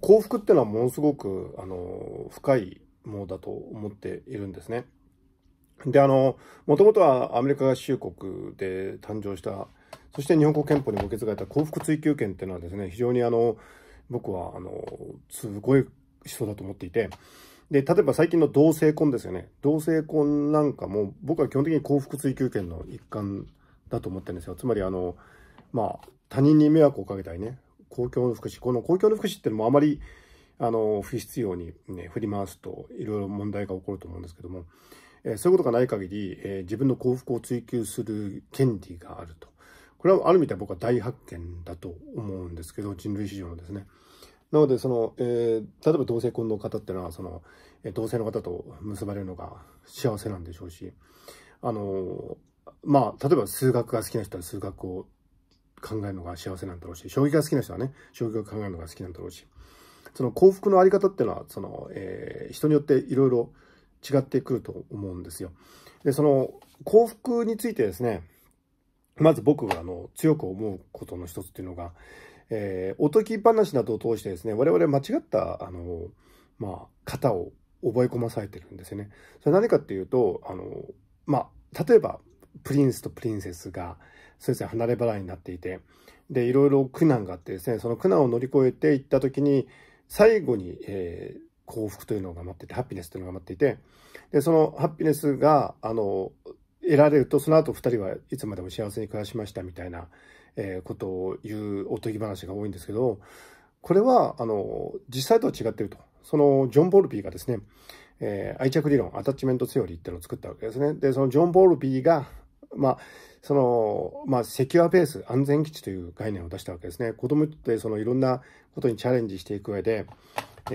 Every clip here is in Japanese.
幸福っていうのはものすごくあの深いものだと思っているんですね。であのもともとはアメリカ合衆国で誕生したそして日本国憲法にも受け継がれた幸福追求権っていうのはですね非常にあの僕はあのすごい思想だと思っていてで例えば最近の同性婚ですよね同性婚なんかも僕は基本的に幸福追求権の一環だと思ってるんですよつまりあのまあ他人に迷惑をかけたりね公共の福祉、この公共の福祉っていうのもあまり、あの、不必要にね、振り回すと、いろいろ問題が起こると思うんですけども、えー、そういうことがない限り、えー、自分の幸福を追求する権利があると。これはある意味では僕は大発見だと思うんですけど、人類史上のですね。なので、その、えー、例えば同性婚の方っていうのは、その、えー、同性の方と結ばれるのが幸せなんでしょうし、あのまあ、例えば数学が好きな人は数学を考えるのが幸せなんだろうし、将棋が好きな人はね、将棋を考えるのが好きなんだろうし、その幸福のあり方っていうのは、その、えー、人によっていろいろ違ってくると思うんですよ。で、その幸福についてですね、まず僕があの強く思うことの一つっていうのが、えー、おとぎ話などを通してですね、我々間違った、あの、まあ、型を覚え込まされてるんですよね。それ何かっていうと、あの、まあ、例えば、プリンスとプリンセスが、先生離れ離れになっていて、で、いろいろ苦難があってですね、その苦難を乗り越えていった時に、最後に、えー、幸福というのが待っていて、ハッピネスというのが待っていて、で、そのハッピネスが、あの、得られると、その後2人はいつまでも幸せに暮らしましたみたいな、えー、ことを言うおとぎ話が多いんですけど、これは、あの、実際とは違ってると。その、ジョン・ボルピーがですね、えー、愛着理論、アタッチメントセオリーっていうのを作ったわけですね。で、そのジョン・ボルピーが、まあ、その、まあ、セキュアベース、安全基地という概念を出したわけですね。子供ってそのいろんなことにチャレンジしていく上で、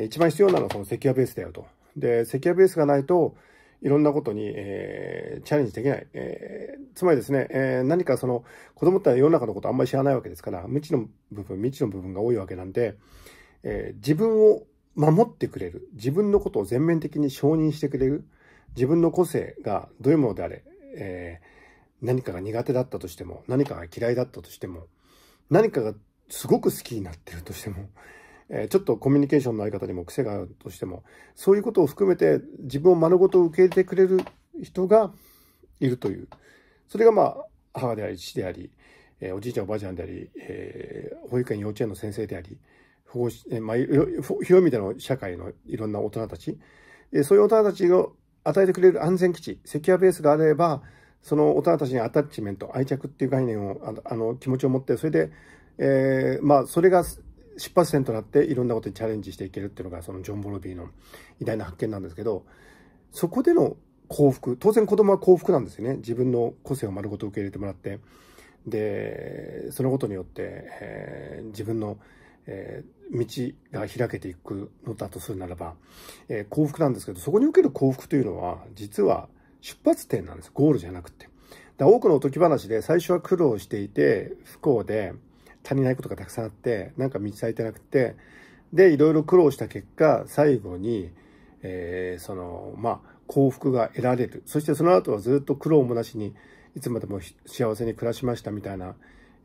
一番必要なのはそのセキュアベースだよと。で、セキュアベースがないと、いろんなことに、えー、チャレンジできない。えー、つまりですね、えー、何かその、子供って世の中のことあんまり知らないわけですから、未知の部分、未知の部分が多いわけなんで、えー、自分を守ってくれる。自分のことを全面的に承認してくれる。自分の個性がどういうものであれ、えー、何かが苦手だったとしても、何かが嫌いだったとしても、何かがすごく好きになってるとしても、えー、ちょっとコミュニケーションの相方にも癖があるとしても、そういうことを含めて自分を丸ごと受け入れてくれる人がいるという。それがまあ、母であり、父であり、えー、おじいちゃんおばあちゃんであり、えー、保育園幼稚園の先生であり、保護えー、まあ、広い意味での社会のいろんな大人たち、えー、そういう大人たちを与えてくれる安全基地、セキュアベースがあれば、その大人たちにアタッチメント、愛着っていう概念を、あの、気持ちを持って、それで、えー、まあ、それが出発点となって、いろんなことにチャレンジしていけるっていうのが、そのジョン・ボロビーの偉大な発見なんですけど、そこでの幸福、当然子供は幸福なんですよね。自分の個性を丸ごと受け入れてもらって、で、そのことによって、えー、自分の、えー、道が開けていくのだとするならば、えー、幸福なんですけど、そこにおける幸福というのは、実は出発点なんです。ゴールじゃなくて。だ多くのおとぎ話で最初は苦労していて、不幸で足りないことがたくさんあって、なんか満ち足りてなくて、で、いろいろ苦労した結果、最後に、えー、その、まあ、幸福が得られる。そしてその後はずっと苦労もなしに、いつまでも幸せに暮らしましたみたいな、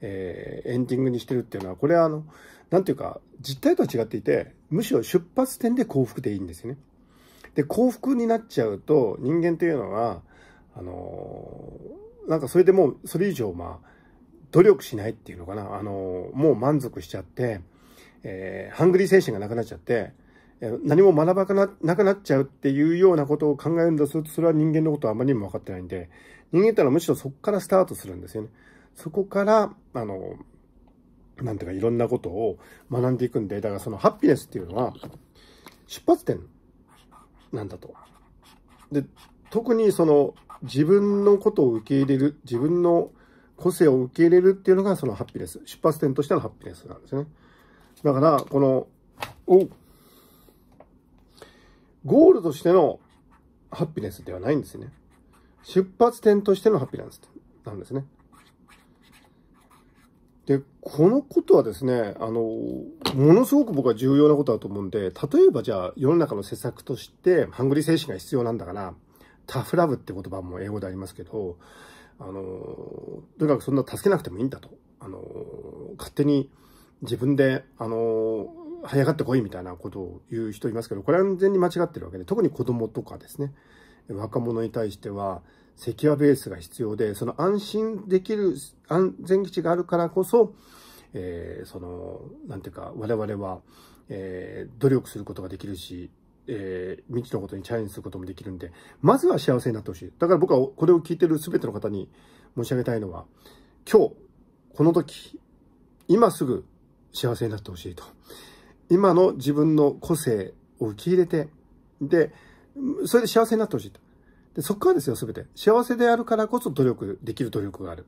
えー、エンディングにしてるっていうのは、これはあの、なんていうか、実態とは違っていて、むしろ出発点で幸福でいいんですよね。で幸福になっちゃうと人間というのはあのー、なんかそれでもうそれ以上まあ努力しないっていうのかな、あのー、もう満足しちゃって、えー、ハングリー精神がなくなっちゃって、え何も学ばかななくなっちゃうっていうようなことを考えるんだするとそれは人間のことはあまりにも分かってないんで人間ってのはむしろそこからスタートするんですよね。そこからあのなんていうかいろんなことを学んでいくんでだからそのハッピネスっていうのは出発点なんだと。で、特にその自分のことを受け入れる、自分の個性を受け入れるっていうのがそのハッピネス。出発点としてのハッピネスなんですね。だから、この、おゴールとしてのハッピネスではないんですね。出発点としてのハッピネスなんですね。で、このことはですね、あの、ものすごく僕は重要なことだと思うんで、例えばじゃあ世の中の施策として、ハングリー精神が必要なんだから、タフラブって言葉も英語でありますけど、あの、とにかくそんな助けなくてもいいんだと。あの、勝手に自分で、あの、早がってこいみたいなことを言う人いますけど、これは完全に間違ってるわけで、特に子供とかですね、若者に対しては、セキュアベースが必要で、その安心できる安全基地があるからこそ、えー、その、なんていうか、我々は、えー、努力することができるし、えー、未知のことにチャレンジすることもできるんで、まずは幸せになってほしい。だから僕はこれを聞いてる全ての方に申し上げたいのは、今日、この時、今すぐ幸せになってほしいと。今の自分の個性を受け入れて、で、それで幸せになってほしいと。で、そこからですよ、すべて。幸せであるからこそ努力、できる努力がある。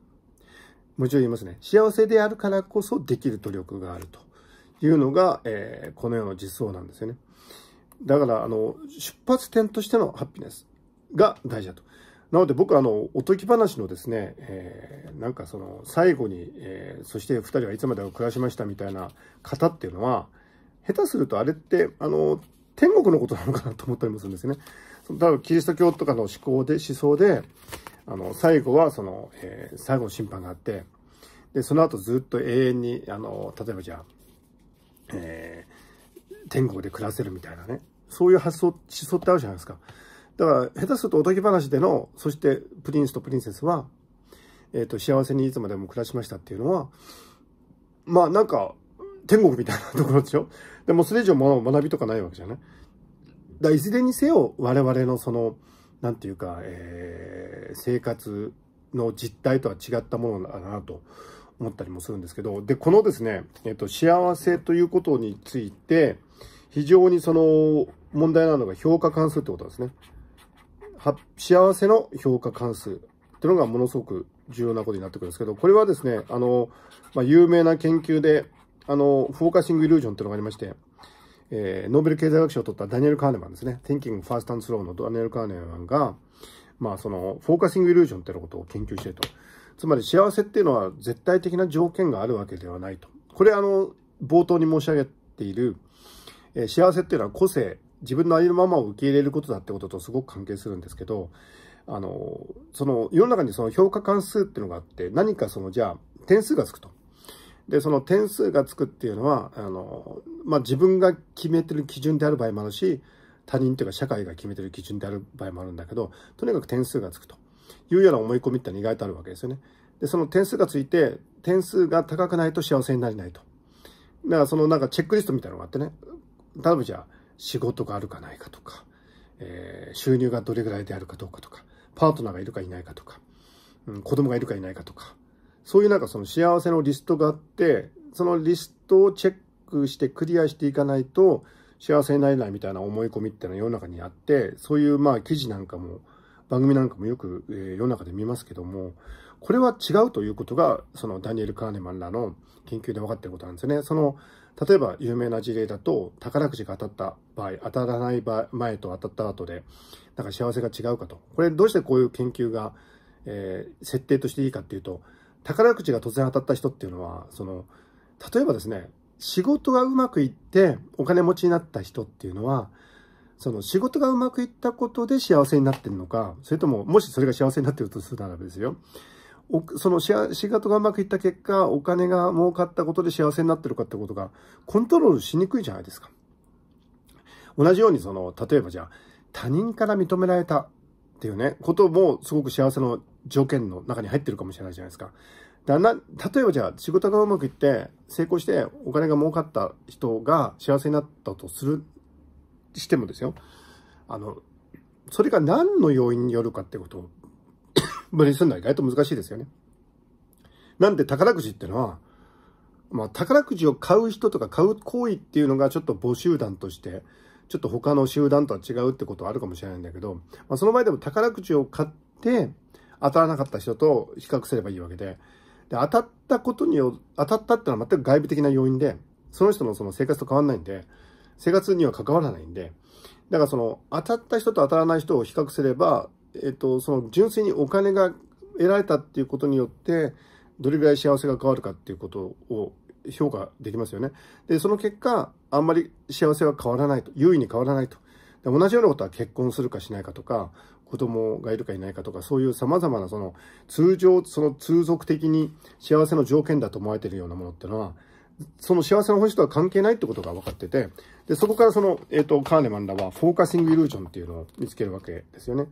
もう一度言いますね。幸せであるからこそできる努力があるというのが、えー、この世の実相なんですよね。だから、あの、出発点としてのハッピネスが大事だと。なので僕はあの、おとぎ話のですね、えー、なんかその、最後に、えー、そして二人はいつまでも暮らしましたみたいな方っていうのは、下手するとあれって、あの、天国のことなのかなと思ったりもするんですね。多分キリスト教とかの思考で、思想で、あの、最後はその、えー、最後の審判があって、で、その後ずっと永遠に、あの、例えばじゃあ、えー、天国で暮らせるみたいなね、そういう発想、思想ってあるじゃないですか。だから、下手するとおとぎ話での、そしてプリンスとプリンセスは、えっ、ー、と、幸せにいつまでも暮らしましたっていうのは、まあなんか、天国みたいなところでしょでもそれ以上学びとかないわけじゃないだいずれにせよ、我々のその、何て言うか、えー、生活の実態とは違ったものだなと思ったりもするんですけど、で、このですね、えっ、ー、と、幸せということについて、非常にその、問題なのが評価関数ってことですね。幸せの評価関数っていうのがものすごく重要なことになってくるんですけど、これはですね、あの、まあ、有名な研究で、あの、フォーカシングイリュージョンっていうのがありまして、えー、ノーベル経済学賞を取ったダニエル・カーネマンですね。Thinking f r s t and Slow のダニエル・カーネマンが、まあその、フォーカシング・イリュージョンっていうことを研究してると。つまり幸せっていうのは絶対的な条件があるわけではないと。これあの、冒頭に申し上げている、えー、幸せっていうのは個性、自分のありのままを受け入れることだってこととすごく関係するんですけど、あの、その、世の中にその評価関数っていうのがあって、何かその、じゃあ、点数がつくと。で、その点数がつくっていうのは、あの、まあ、自分が決めてる基準である場合もあるし、他人というか社会が決めてる基準である場合もあるんだけど、とにかく点数がつくというような思い込みってのは意外とあるわけですよね。で、その点数がついて、点数が高くないと幸せになれないと。だからそのなんかチェックリストみたいなのがあってね、例えばじゃあ、仕事があるかないかとか、えー、収入がどれぐらいであるかどうかとか、パートナーがいるかいないかとか、うん、子供がいるかいないかとか、そういうなんかその幸せのリストがあって、そのリストをチェックしてクリアしていかないと幸せになれないみたいな思い込みっていうのは世の中にあって、そういうまあ記事なんかも、番組なんかもよく、えー、世の中で見ますけども、これは違うということが、そのダニエル・カーネマンらの研究で分かってることなんですよね。その、例えば有名な事例だと、宝くじが当たった場合、当たらない場合前と当たった後で、なんか幸せが違うかと。これどうしてこういう研究が、えー、設定としていいかっていうと、宝くじが突然当たった人っていうのは、その、例えばですね、仕事がうまくいってお金持ちになった人っていうのは、その仕事がうまくいったことで幸せになってるのか、それとも、もしそれが幸せになってるとするならばですよ。その仕事がうまくいった結果、お金が儲かったことで幸せになってるかってことが、コントロールしにくいじゃないですか。同じように、その、例えばじゃあ、他人から認められたっていうね、こともすごく幸せの条件の中に入ってるかもしれないじゃないですか。だな、例えばじゃあ仕事がうまくいって成功してお金が儲かった人が幸せになったとする、してもですよ。あの、それが何の要因によるかってことを 無理するのは意外と難しいですよね。なんで宝くじってのは、まあ宝くじを買う人とか買う行為っていうのがちょっと募集団として、ちょっと他の集団とは違うってことはあるかもしれないんだけど、まあ、その場合でも宝くじを買って、当たらなかった人と比較すればいいわけで、で、当たったことによ、当たったってのは全く外部的な要因で、その人のその生活と変わんないんで、生活には関わらないんで、だからその、当たった人と当たらない人を比較すれば、えっと、その純粋にお金が得られたっていうことによって、どれぐらい幸せが変わるかっていうことを評価できますよね。で、その結果、あんまり幸せは変わらないと、優位に変わらないと。で同じようなことは結婚するかしないかとか、子供がいるかいないかとか、そういう様々なその通常、その通俗的に幸せの条件だと思われているようなものっていうのは、その幸せの本質とは関係ないってことが分かってて、で、そこからその、えっ、ー、と、カーネマンらは、フォーカシングイルージョンっていうのを見つけるわけですよね。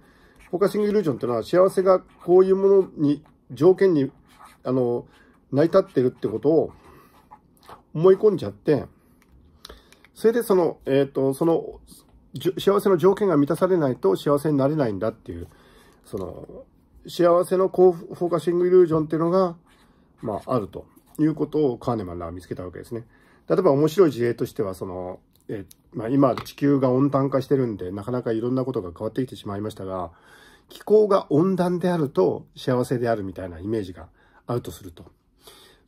フォーカシングイルージョンっていうのは、幸せがこういうものに、条件に、あの、成り立ってるってことを、思い込んじゃって、それでその、えっ、ー、と、その、幸せの条件が満たされないと幸せになれないんだっていう、その、幸せのフォーカシングイリュージョンっていうのが、まあ、あるということをカーネマンらは見つけたわけですね。例えば面白い事例としては、その、えまあ、今地球が温暖化してるんで、なかなかいろんなことが変わってきてしまいましたが、気候が温暖であると幸せであるみたいなイメージがあるとすると。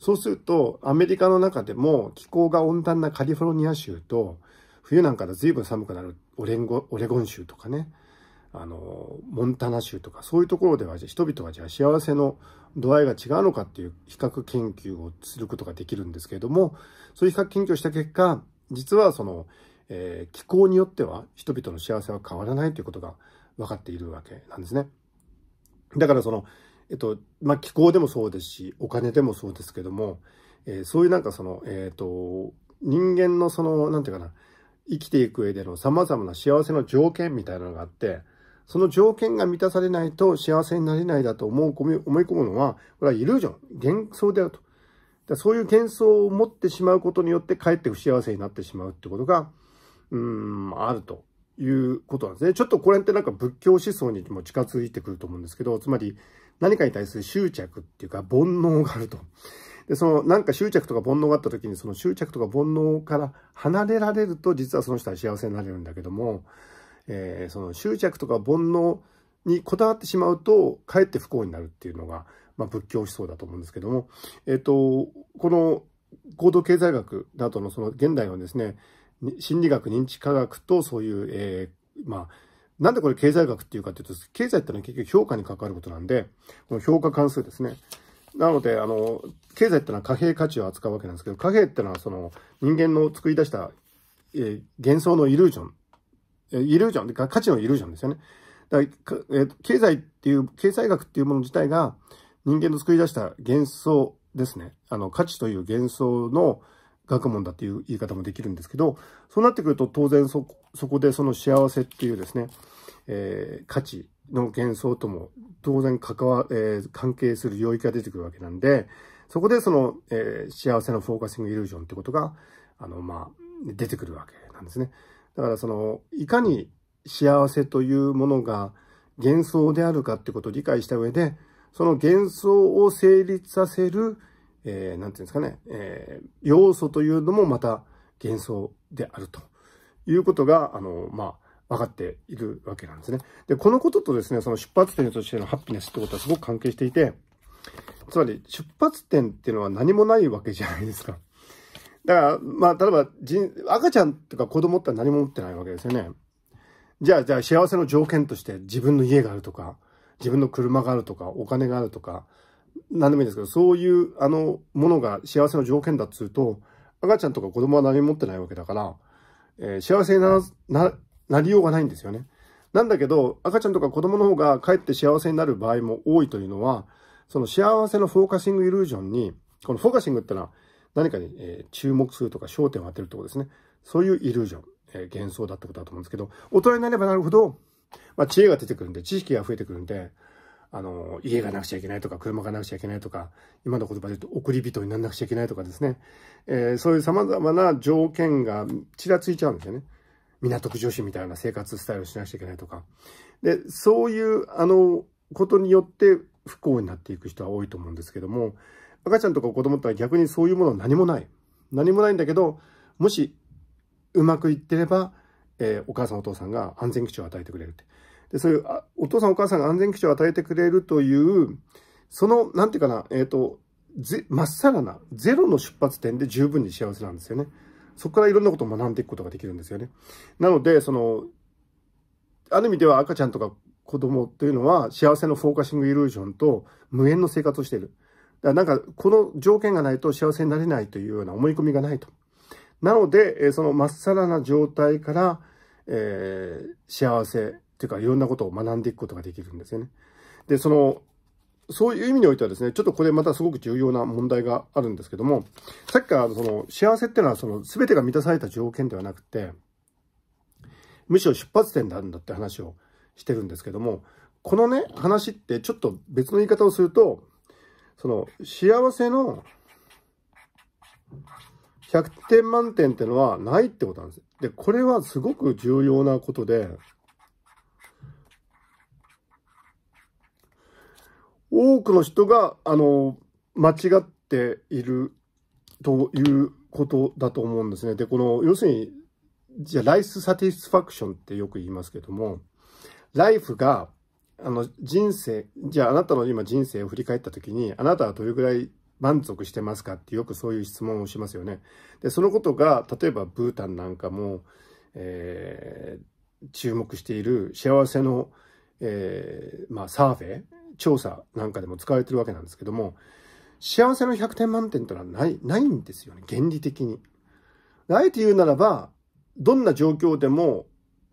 そうすると、アメリカの中でも気候が温暖なカリフォルニア州と、冬なんかだ随分寒くなるオレンゴオレゴン州とかね、あの、モンタナ州とか、そういうところでは、人々がじゃあ幸せの度合いが違うのかっていう比較研究をすることができるんですけれども、そういう比較研究をした結果、実はその、えー、気候によっては人々の幸せは変わらないということが分かっているわけなんですね。だからその、えっと、まあ、気候でもそうですし、お金でもそうですけども、えー、そういうなんかその、えっ、ー、と、人間のその、なんていうかな、生きていく上での様々な幸せの条件みたいなのがあって、その条件が満たされないと幸せになれないだと思う、思い込むのは、これはイルージョン、幻想であると。だそういう幻想を持ってしまうことによって、かえって不幸せになってしまうってことが、うん、あるということなんですね。ちょっとこれってなんか仏教思想にも近づいてくると思うんですけど、つまり何かに対する執着っていうか煩悩があると。で、そのなんか執着とか煩悩があった時にその執着とか煩悩から離れられると実はその人は幸せになれるんだけども、えー、その執着とか煩悩にこだわってしまうとかえって不幸になるっていうのが、まあ、仏教思想だと思うんですけども、えっ、ー、と、この行動経済学などのその現代のですね、心理学、認知科学とそういう、えー、まあ、なんでこれ経済学っていうかっていうと、経済ってのは結局評価に関わることなんで、この評価関数ですね。なので、あの、経済ってのは貨幣価値を扱うわけなんですけど、貨幣ってのはその人間の作り出した、えー、幻想のイリュージョン、えイリージョン、価値のイリュージョンですよね。だから、えー、経済っていう、経済学っていうもの自体が人間の作り出した幻想ですね。あの、価値という幻想の、学問だっていう言い方もできるんですけど、そうなってくると当然そこでその幸せっていうですね、えー、価値の幻想とも当然関わ、えー、関係する領域が出てくるわけなんで、そこでその、えー、幸せのフォーカシングイリュージョンってことが、あの、まあ、出てくるわけなんですね。だからその、いかに幸せというものが幻想であるかってことを理解した上で、その幻想を成立させるえー、なんていうんですかね、えー、要素というのもまた幻想であるということが、あの、まあ、分かっているわけなんですね。で、このこととですね、その出発点としてのハッピネスってことはすごく関係していて、つまり出発点っていうのは何もないわけじゃないですか。だから、まあ、例えば人、赤ちゃんとか子供って何も持ってないわけですよね。じゃあ、じゃあ幸せの条件として自分の家があるとか、自分の車があるとか、お金があるとか、何でもいいんですけど、そういう、あの、ものが幸せの条件だっつうと、赤ちゃんとか子供は何も持ってないわけだから、えー、幸せになななりようがないんですよね。なんだけど、赤ちゃんとか子供の方がかえって幸せになる場合も多いというのは、その幸せのフォーカシングイルージョンに、このフォーカシングってのは何かに、えー、注目するとか焦点を当てるってことですね。そういうイルージョン、えー、幻想だってことだと思うんですけど、大人になればなるほど、まあ、知恵が出てくるんで、知識が増えてくるんで、あの、家がなくちゃいけないとか、車がなくちゃいけないとか、今の言葉で言うと、送り人にならなくちゃいけないとかですね。えー、そういう様々な条件がちらついちゃうんですよね。港区女子みたいな生活スタイルをしなくちゃいけないとか。で、そういう、あの、ことによって不幸になっていく人は多いと思うんですけども、赤ちゃんとか子供って逆にそういうものは何もない。何もないんだけど、もし、うまくいってれば、えー、お母さんお父さんが安全基地を与えてくれるって。で、そういうお父さんお母さんが安全基地を与えてくれるという、その、なんていうかな、えっ、ー、と、ぜ、まっさらな、ゼロの出発点で十分に幸せなんですよね。そこからいろんなことを学んでいくことができるんですよね。なので、その、ある意味では赤ちゃんとか子供というのは幸せのフォーカシングイリュージョンと無縁の生活をしている。だからなんか、この条件がないと幸せになれないというような思い込みがないと。なので、そのまっさらな状態から、えー、幸せていうかいろんなことを学んでいくことができるんですよね。で、その、そういう意味においてはですね、ちょっとこれまたすごく重要な問題があるんですけども、さっきからその幸せっていうのはその全てが満たされた条件ではなくて、むしろ出発点なんだって話をしてるんですけども、このね、話ってちょっと別の言い方をすると、その幸せの100点満点ってのはないってことなんです。で、これはすごく重要なことで、多くの人が、あの、間違っているということだと思うんですね。で、この、要するに、じゃライスサティスファクションってよく言いますけども、ライフが、あの、人生、じゃああなたの今人生を振り返った時に、あなたはどれぐらい満足してますかってよくそういう質問をしますよね。で、そのことが、例えばブータンなんかも、えー、注目している幸せの、えー、まあ、サーフェ調査なんかでも使われてるわけなんですけども、幸せの100点満点というのはない、ないんですよね、原理的に。あえて言うならば、どんな状況でも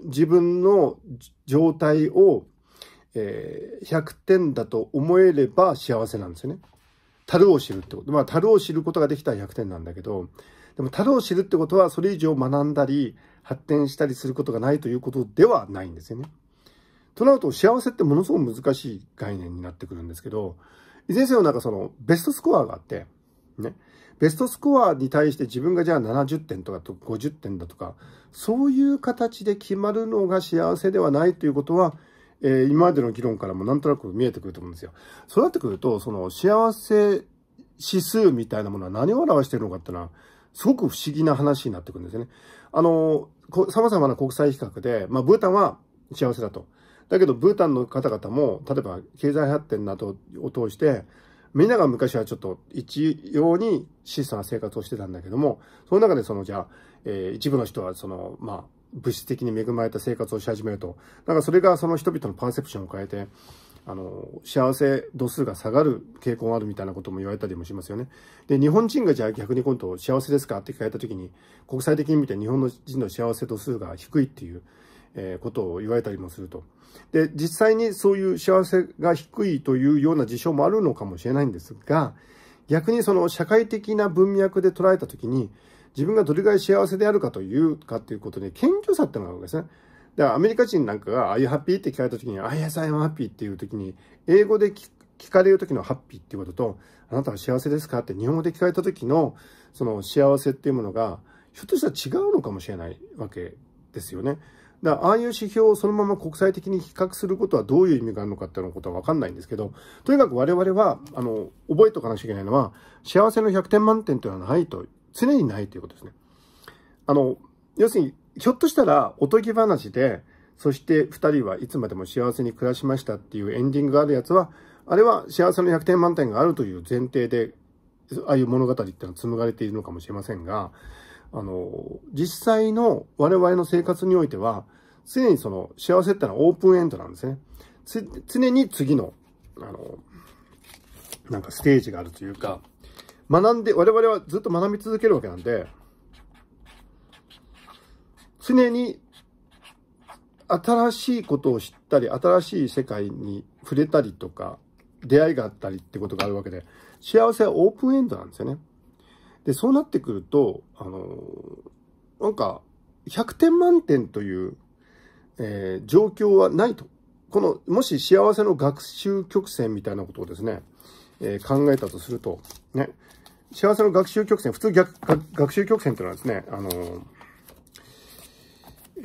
自分の状態を、えー、100点だと思えれば幸せなんですよね。樽を知るってこと。まあ、樽を知ることができたら100点なんだけど、でも樽を知るってことはそれ以上学んだり発展したりすることがないということではないんですよね。となると幸せってものすごく難しい概念になってくるんですけど、いずれにせよなんかそのベストスコアがあって、ね、ベストスコアに対して自分がじゃあ70点とかと50点だとか、そういう形で決まるのが幸せではないということは、えー、今までの議論からもなんとなく見えてくると思うんですよ。そうなってくると、その幸せ指数みたいなものは何を表しているのかっていうのは、すごく不思議な話になってくるんですよね。あの、様々な国際比較で、まあ、ブータンは幸せだと。だけど、ブータンの方々も、例えば経済発展などを通して、みんなが昔はちょっと一様に質素な生活をしてたんだけども、その中でその、じゃあ、えー、一部の人はその、まあ、物質的に恵まれた生活をし始めると、なんかそれがその人々のパーセプションを変えて、あの、幸せ度数が下がる傾向があるみたいなことも言われたりもしますよね。で、日本人がじゃあ逆に今度幸せですかって聞かれた時に、国際的に見て日本の人の幸せ度数が低いっていう、えー、ことを言われたりもすると。で、実際にそういう幸せが低いというような事象もあるのかもしれないんですが、逆にその社会的な文脈で捉えたときに、自分がどれぐらい幸せであるかというかということに謙虚さってのがあるわけですね。だからアメリカ人なんかが、ああいうハッピーって聞かれたときに、ああ、yes, I'm happy っていうときに、英語で聞かれる時のハッピーっていうことと、あなたは幸せですかって日本語で聞かれた時の、その幸せっていうものが、ひょっとしたら違うのかもしれないわけですよね。だああいう指標をそのまま国際的に比較することはどういう意味があるのかっていうことは分かんないんですけど、とにかく我々は、あの、覚えておかなきゃいけないのは、幸せの100点満点というのはないと、常にないということですね。あの、要するに、ひょっとしたらおとぎ話で、そして2人はいつまでも幸せに暮らしましたっていうエンディングがあるやつは、あれは幸せの100点満点があるという前提で、ああいう物語っていうのは紡がれているのかもしれませんが、あの、実際の我々の生活においては、常にその幸せってのはオープンエンドなんですね。常に次の、あの、なんかステージがあるというか、学んで、我々はずっと学び続けるわけなんで、常に新しいことを知ったり、新しい世界に触れたりとか、出会いがあったりってことがあるわけで、幸せはオープンエンドなんですよね。で、そうなってくると、あのー、なんか、100点満点という、えー、状況はないと。この、もし幸せの学習曲線みたいなことをですね、えー、考えたとすると、ね、幸せの学習曲線、普通逆学習曲線というのはですね、あのー、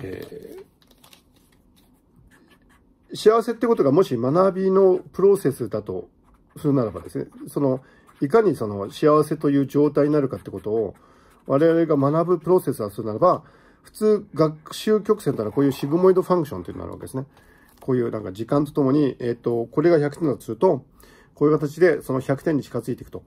えー、幸せってことがもし学びのプロセスだとするならばですね、そのいかにその幸せという状態になるかってことを、我々が学ぶプロセスはするならば、普通学習曲線というのはこういうシグモイドファンクションというのがあるわけですね。こういうなんか時間とともに、えっ、ー、と、これが100点だとすると、こういう形でその100点に近づいていくと。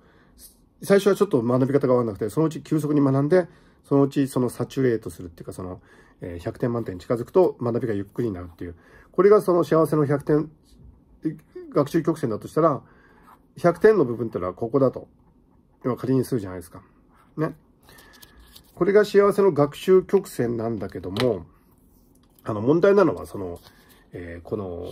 最初はちょっと学び方がわからなくて、そのうち急速に学んで、そのうちそのサチュレートするっていうか、その100点満点に近づくと学びがゆっくりになるっていう。これがその幸せの100点、学習曲線だとしたら、100点の部分ってのはここだと。要は仮にするじゃないですか。ね。これが幸せの学習曲線なんだけども、あの問題なのはその、えー、この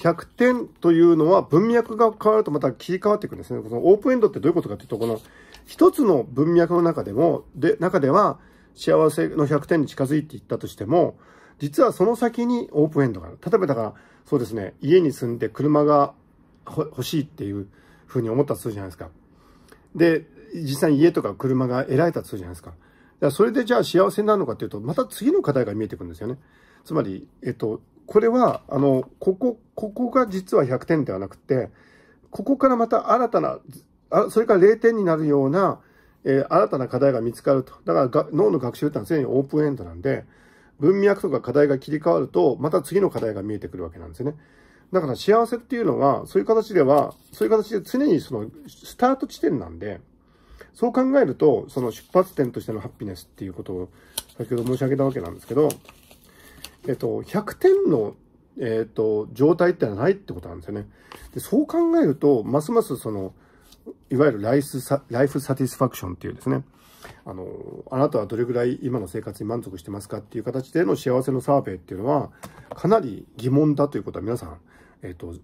100点というのは文脈が変わるとまた切り替わっていくんですね。このオープンエンドってどういうことかというと、この一つの文脈の中でも、で、中では幸せの100点に近づいていったとしても、実はその先にオープンエンドがある。例えばだから、そうですね、家に住んで車が欲しいっていうふうに思ったとするじゃないですか。で、実際に家とか車が得られたとするじゃないですか。だかそれでじゃあ幸せになるのかというと、また次の課題が見えてくるんですよね。つまり、えっと、これは、あの、ここ、ここが実は100点ではなくて、ここからまた新たな、あそれから0点になるような、えー、新たな課題が見つかると。だからが脳の学習ってのは常にオープンエンドなんで、文脈とか課題が切り替わると、また次の課題が見えてくるわけなんですよね。だから幸せっていうのは、そういう形では、そういう形で常にその、スタート地点なんで、そう考えると、その出発点としてのハッピネスっていうことを、先ほど申し上げたわけなんですけど、えっと、100点の、えっと、状態ってのはないってことなんですよね。で、そう考えると、ますますその、いわゆるライスサ、ライフサティスファクションっていうですね、あの、あなたはどれぐらい今の生活に満足してますかっていう形での幸せのサーベイっていうのは、かなり疑問だということは皆さん、えっ、と、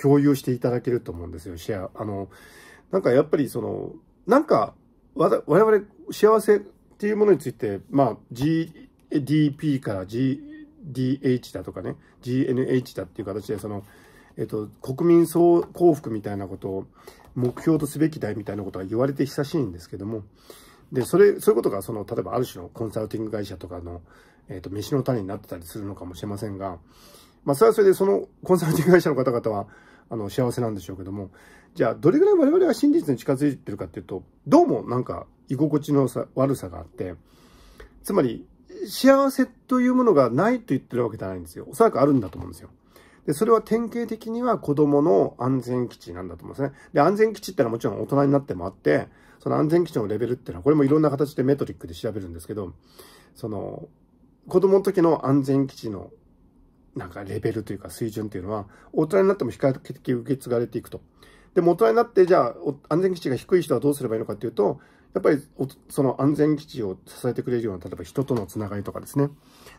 共有していただけると思うんですよ、シェア。あの、なんかやっぱりその、なんか、我々、幸せっていうものについて、まあ、GDP から GDH だとかね、GNH だっていう形で、その、えっと、国民総幸福みたいなことを目標とすべきだみたいなことが言われて久しいんですけども、で、それ、そういうことが、その、例えばある種のコンサルティング会社とかの、えっと、飯の種になってたりするのかもしれませんが、まあ、それはそれでそのコンサルティング会社の方々は、あの、幸せなんでしょうけども、じゃあ、どれぐらい我々が真実に近づいてるかっていうと、どうもなんか居心地のさ悪さがあって、つまり、幸せというものがないと言ってるわけじゃないんですよ。おそらくあるんだと思うんですよ。で、それは典型的には子供の安全基地なんだと思うんですね。で、安全基地ってのはもちろん大人になってもあって、その安全基地のレベルっていうのは、これもいろんな形でメトリックで調べるんですけど、その、子供の時の安全基地のなんかレベルというか水準というのは、大人になっても比較的受け継がれていくと。でも大人になって、じゃあ、安全基地が低い人はどうすればいいのかというと、やっぱりその安全基地を支えてくれるような、例えば人とのつながりとかですね、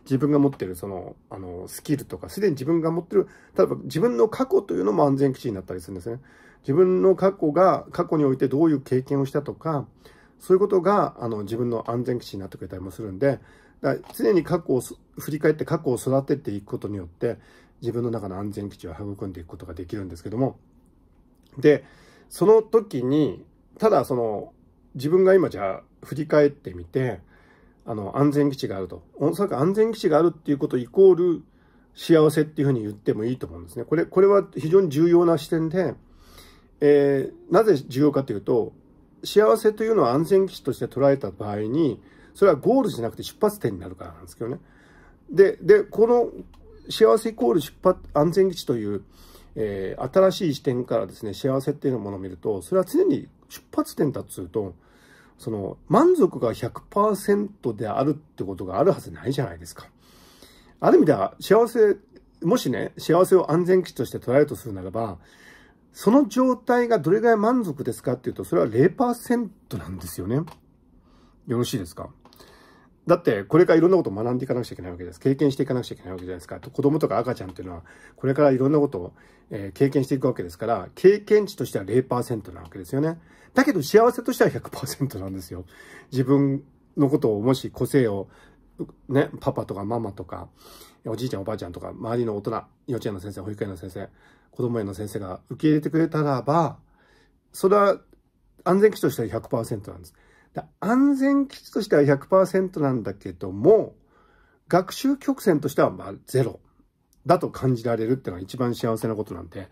自分が持ってるその、あの、スキルとか、すでに自分が持ってる、例えば自分の過去というのも安全基地になったりするんですね。自分の過去が、過去においてどういう経験をしたとか、そういうことが、あの、自分の安全基地になってくれたりもするんで、だから常に過去を振り返って過去を育てていくことによって自分の中の安全基地を育んでいくことができるんですけどもでその時にただその自分が今じゃあ振り返ってみてあの安全基地があるとおそらく安全基地があるっていうことイコール幸せっていうふうに言ってもいいと思うんですねこれこれは非常に重要な視点で、えー、なぜ重要かというと幸せというのは安全基地として捉えた場合にそれはゴールじゃなくて出発点になるからなんですけどね。で、で、この幸せイコール出発、安全基地という、えー、新しい視点からですね、幸せっていうものを見ると、それは常に出発点だっつうと、その、満足が100%であるってことがあるはずないじゃないですか。ある意味では、幸せ、もしね、幸せを安全基地として捉えるとするならば、その状態がどれぐらい満足ですかっていうと、それは0%なんですよね。よろしいですかだってこれからいろんなことを学んでいかなくちゃいけないわけです。経験していかなくちゃいけないわけじゃないですか。子供とか赤ちゃんっていうのはこれからいろんなことを、え経験していくわけですから、経験値としては0%なわけですよね。だけど幸せとしては100%なんですよ。自分のことをもし個性をね、パパとかママとか、おじいちゃんおばあちゃんとか、周りの大人、幼稚園の先生、保育園の先生、子供園の先生が受け入れてくれたらば、それは安全基地としては100%なんです。安全基地としては100%なんだけども、学習曲線としてはまあゼロだと感じられるっていうのが一番幸せなことなんで、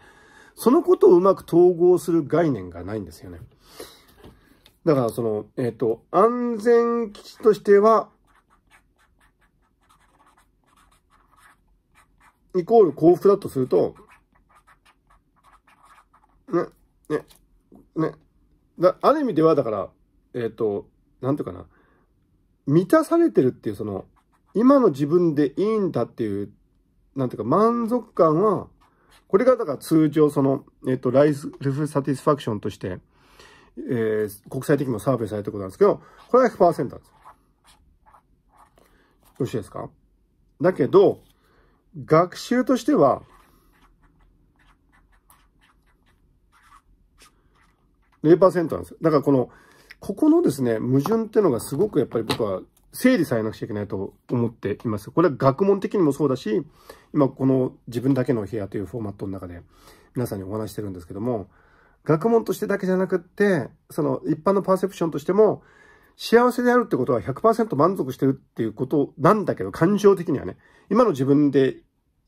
そのことをうまく統合する概念がないんですよね。だからその、えっ、ー、と、安全基地としては、イコール幸福だとすると、ね、ね、ね、だある意味ではだから、えっ、ー、と、なんていうかな、満たされてるっていう、その、今の自分でいいんだっていう、なんていうか、満足感は、これがだから通常、その、えっ、ー、と、ライフサティスファクションとして、えー、国際的にもサーベイされたことなんですけど、これは100%なんですよ。よろしいですかだけど、学習としては、0%なんですよ。だからこのここのですね、矛盾ってのがすごくやっぱり僕は整理されなくちゃいけないと思っています。これは学問的にもそうだし、今この自分だけの部屋というフォーマットの中で皆さんにお話してるんですけども、学問としてだけじゃなくって、その一般のパーセプションとしても、幸せであるってことは100%満足してるっていうことなんだけど、感情的にはね、今の自分でい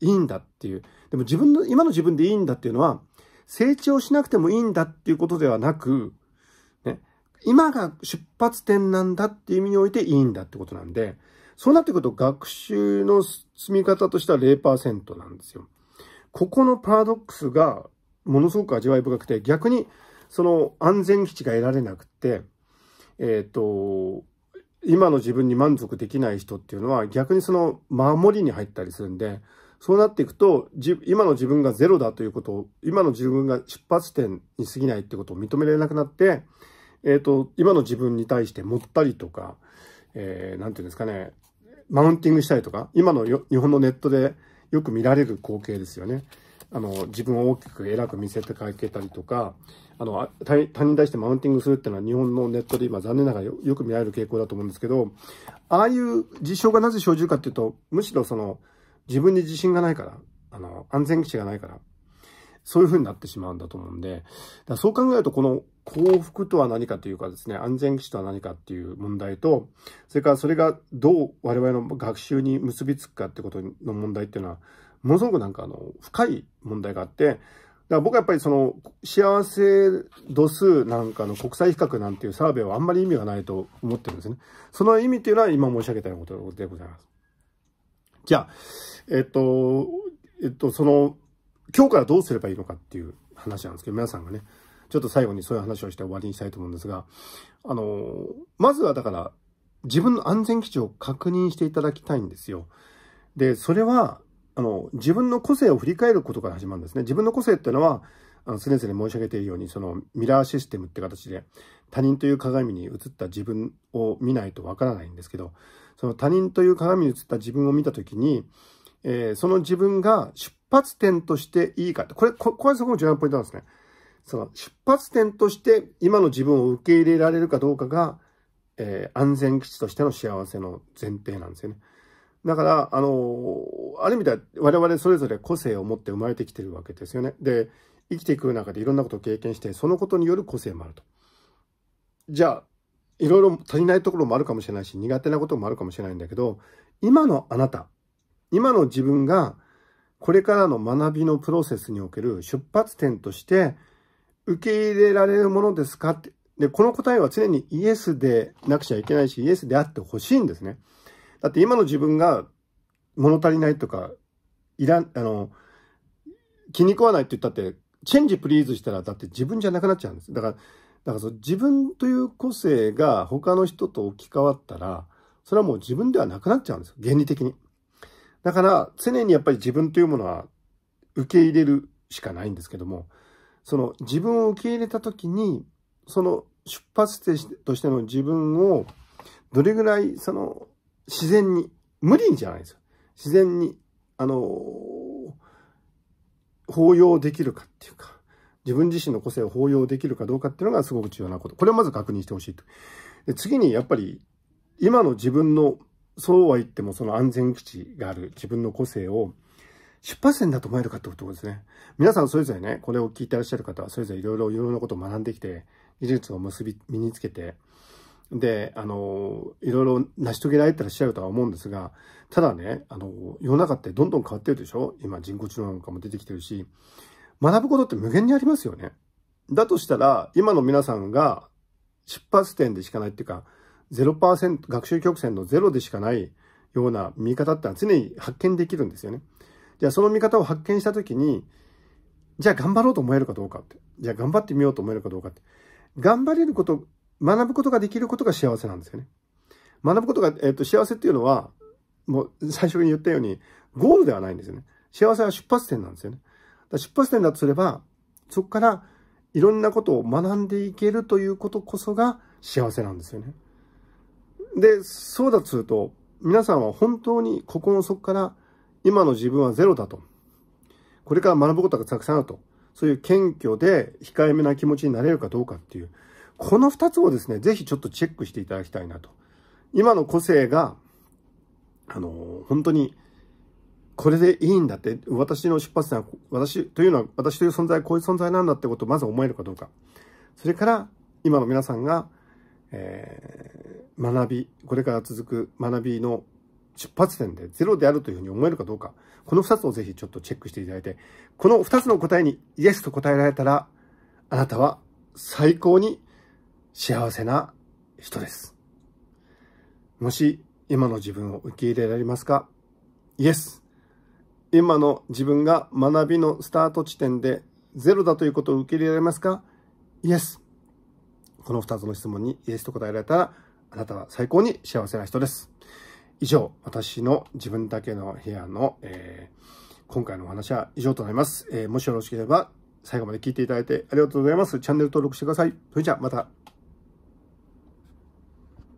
いんだっていう。でも自分の、今の自分でいいんだっていうのは、成長しなくてもいいんだっていうことではなく、今が出発点なんだっていう意味においていいんだってことなんで、そうなってくると学習の積み方としては0%なんですよ。ここのパラドックスがものすごく味わい深くて、逆にその安全基地が得られなくて、えっ、ー、と、今の自分に満足できない人っていうのは逆にその守りに入ったりするんで、そうなっていくと、今の自分がゼロだということを、今の自分が出発点に過ぎないってことを認められなくなって、えっ、ー、と、今の自分に対して盛ったりとか、えー、なんていうんですかね、マウンティングしたりとか、今の日本のネットでよく見られる光景ですよね。あの、自分を大きく偉く見せてかけたりとか、あの、他人に対してマウンティングするっていうのは日本のネットで今残念ながらよく見られる傾向だと思うんですけど、ああいう事象がなぜ生じるかっていうと、むしろその、自分に自信がないから、あの、安全基地がないから、そういう風になってしまうんだと思うんで、だそう考えると、この幸福とは何かというかですね、安全基地とは何かっていう問題と、それからそれがどう我々の学習に結びつくかってことの問題っていうのは、ものすごくなんかあの、深い問題があって、だから僕はやっぱりその幸せ度数なんかの国際比較なんていうサーベイはあんまり意味がないと思ってるんですね。その意味っていうのは今申し上げたようなことでございます。じゃあ、えっと、えっと、その今日からどうすればいいのかっていう話なんですけど、皆さんがね、ちょっと最後にそういう話をして終わりにしたいと思うんですが、あの、まずはだから、自分の安全基地を確認していただきたいんですよ。で、それは、あの、自分の個性を振り返ることから始まるんですね。自分の個性っていうのは、あの常々申し上げているように、そのミラーシステムって形で、他人という鏡に映った自分を見ないとわからないんですけど、その他人という鏡に映った自分を見たときに、えー、その自分が出発点としていいかって、これ、ここれそこも重要なポイントなんですね。その出発点として今の自分を受け入れられるかどうかが、えー、安全基地としての幸せの前提なんですよね。だから、あのー、ある意味では我々それぞれ個性を持って生まれてきてるわけですよね。で、生きていく中でいろんなことを経験して、そのことによる個性もあると。じゃあ、いろいろ足りないところもあるかもしれないし、苦手なこともあるかもしれないんだけど、今のあなた今の自分がこれからの学びのプロセスにおける出発点として受け入れられるものですかって。で、この答えは常にイエスでなくちゃいけないし、イエスであってほしいんですね。だって今の自分が物足りないとか、いらん、あの、気に食わないって言ったって、チェンジプリーズしたら、だって自分じゃなくなっちゃうんです。だから、だからそ自分という個性が他の人と置き換わったら、それはもう自分ではなくなっちゃうんですよ。原理的に。だから常にやっぱり自分というものは受け入れるしかないんですけども、その自分を受け入れた時に、その出発点としての自分をどれぐらいその自然に、無理じゃないですよ。自然に、あの、包容できるかっていうか、自分自身の個性を包容できるかどうかっていうのがすごく重要なこと。これをまず確認してほしいと。で次にやっぱり今の自分のそうは言ってもその安全基地がある自分の個性を出発点だと思えるかってことですね。皆さんそれぞれね、これを聞いてらっしゃる方はそれぞれいろいろいろなことを学んできて、技術を結び、身につけて、で、あの、いろいろ成し遂げられてらっしゃるとは思うんですが、ただね、あの、世の中ってどんどん変わってるでしょ今人工知能なんかも出てきてるし、学ぶことって無限にありますよね。だとしたら、今の皆さんが出発点でしかないっていうか、0%、学習曲線のゼロでしかないような見方ってのは常に発見できるんですよね。じゃあその見方を発見したときに、じゃあ頑張ろうと思えるかどうかって。じゃあ頑張ってみようと思えるかどうかって。頑張れること、学ぶことができることが幸せなんですよね。学ぶことが、えっ、と、幸せっていうのは、もう最初に言ったように、ゴールではないんですよね。幸せは出発点なんですよね。出発点だとすれば、そこからいろんなことを学んでいけるということこそが幸せなんですよね。で、そうだとすると、皆さんは本当に心の底から今の自分はゼロだと。これから学ぶことがたくさんあると。そういう謙虚で控えめな気持ちになれるかどうかっていう。この二つをですね、ぜひちょっとチェックしていただきたいなと。今の個性が、あの、本当に、これでいいんだって、私の出発点は、私というのは、私という存在はこういう存在なんだってことをまず思えるかどうか。それから、今の皆さんが、え学び、これから続く学びの出発点でゼロであるというふうに思えるかどうか、この2つをぜひちょっとチェックしていただいて、この2つの答えにイエスと答えられたら、あなたは最高に幸せな人です。もし今の自分を受け入れられますかイエス。今の自分が学びのスタート地点でゼロだということを受け入れられますかイエス。この2つの質問にイエスと答えられたら、あなたは最高に幸せな人です。以上、私の自分だけの部屋の、えー、今回のお話は以上となります。えー、もしよろしければ最後まで聞いていただいてありがとうございます。チャンネル登録してください。それじゃあまた。